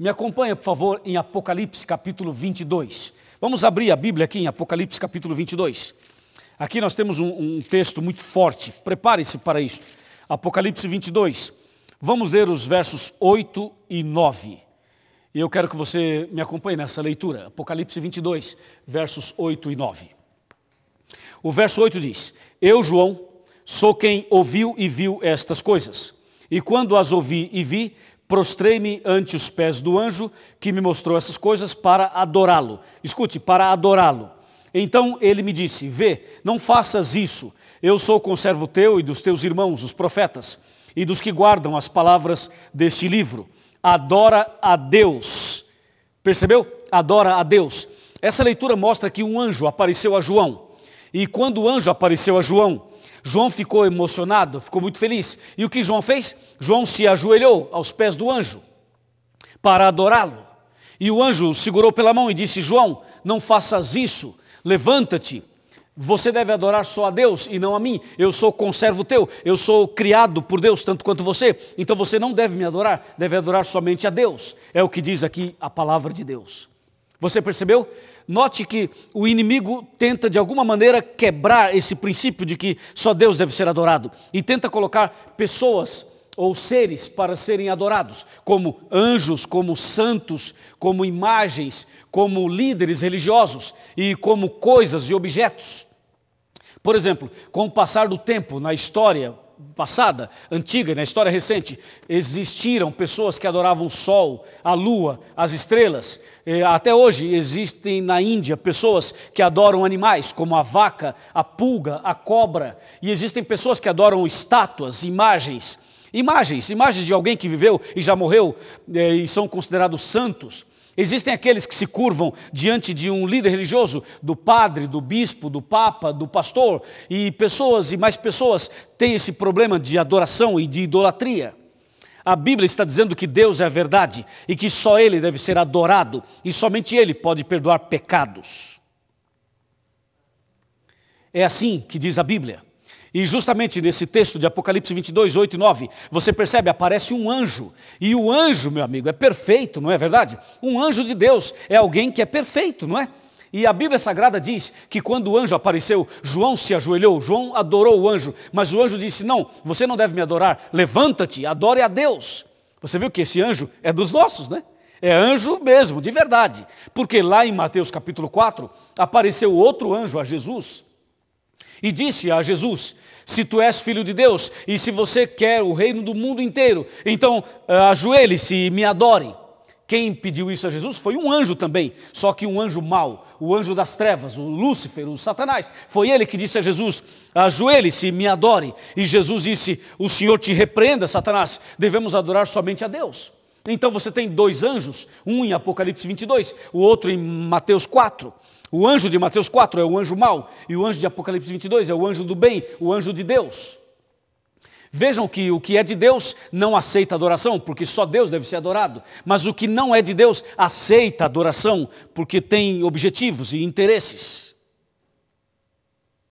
Me acompanha, por favor, em Apocalipse capítulo 22. Vamos abrir a Bíblia aqui em Apocalipse capítulo 22. Aqui nós temos um, um texto muito forte, prepare-se para isso. Apocalipse 22. Vamos ler os versos 8 e 9. E eu quero que você me acompanhe nessa leitura. Apocalipse 22, versos 8 e 9. O verso 8 diz: Eu, João, sou quem ouviu e viu estas coisas. E quando as ouvi e vi, Prostrei-me ante os pés do anjo que me mostrou essas coisas para adorá-lo. Escute, para adorá-lo. Então ele me disse: Vê, não faças isso. Eu sou conservo teu e dos teus irmãos, os profetas, e dos que guardam as palavras deste livro. Adora a Deus. Percebeu? Adora a Deus. Essa leitura mostra que um anjo apareceu a João. E quando o anjo apareceu a João, João ficou emocionado, ficou muito feliz. E o que João fez? João se ajoelhou aos pés do anjo para adorá-lo. E o anjo o segurou pela mão e disse: João, não faças isso, levanta-te. Você deve adorar só a Deus e não a mim. Eu sou conservo teu, eu sou criado por Deus tanto quanto você. Então você não deve me adorar, deve adorar somente a Deus. É o que diz aqui a palavra de Deus. Você percebeu? Note que o inimigo tenta de alguma maneira quebrar esse princípio de que só Deus deve ser adorado e tenta colocar pessoas ou seres para serem adorados, como anjos, como santos, como imagens, como líderes religiosos e como coisas e objetos. Por exemplo, com o passar do tempo na história, passada, antiga, na né, história recente, existiram pessoas que adoravam o sol, a lua, as estrelas. É, até hoje existem na Índia pessoas que adoram animais, como a vaca, a pulga, a cobra. E existem pessoas que adoram estátuas, imagens. Imagens, imagens de alguém que viveu e já morreu é, e são considerados santos. Existem aqueles que se curvam diante de um líder religioso, do padre, do bispo, do papa, do pastor, e pessoas e mais pessoas têm esse problema de adoração e de idolatria. A Bíblia está dizendo que Deus é a verdade e que só Ele deve ser adorado e somente Ele pode perdoar pecados. É assim que diz a Bíblia. E justamente nesse texto de Apocalipse 22, 8 e 9, você percebe, aparece um anjo. E o anjo, meu amigo, é perfeito, não é verdade? Um anjo de Deus é alguém que é perfeito, não é? E a Bíblia Sagrada diz que quando o anjo apareceu, João se ajoelhou, João adorou o anjo, mas o anjo disse: Não, você não deve me adorar, levanta-te, adore a Deus. Você viu que esse anjo é dos nossos, né? É anjo mesmo, de verdade. Porque lá em Mateus capítulo 4, apareceu outro anjo a Jesus e disse a Jesus: Se tu és filho de Deus e se você quer o reino do mundo inteiro, então eh, ajoelhe-se e me adore. Quem pediu isso a Jesus foi um anjo também, só que um anjo mau, o anjo das trevas, o Lúcifer, o Satanás. Foi ele que disse a Jesus: Ajoelhe-se e me adore. E Jesus disse: O Senhor te repreenda, Satanás, devemos adorar somente a Deus. Então você tem dois anjos, um em Apocalipse 22, o outro em Mateus 4. O anjo de Mateus 4 é o anjo mau, e o anjo de Apocalipse 22 é o anjo do bem, o anjo de Deus. Vejam que o que é de Deus não aceita adoração, porque só Deus deve ser adorado. Mas o que não é de Deus aceita adoração, porque tem objetivos e interesses.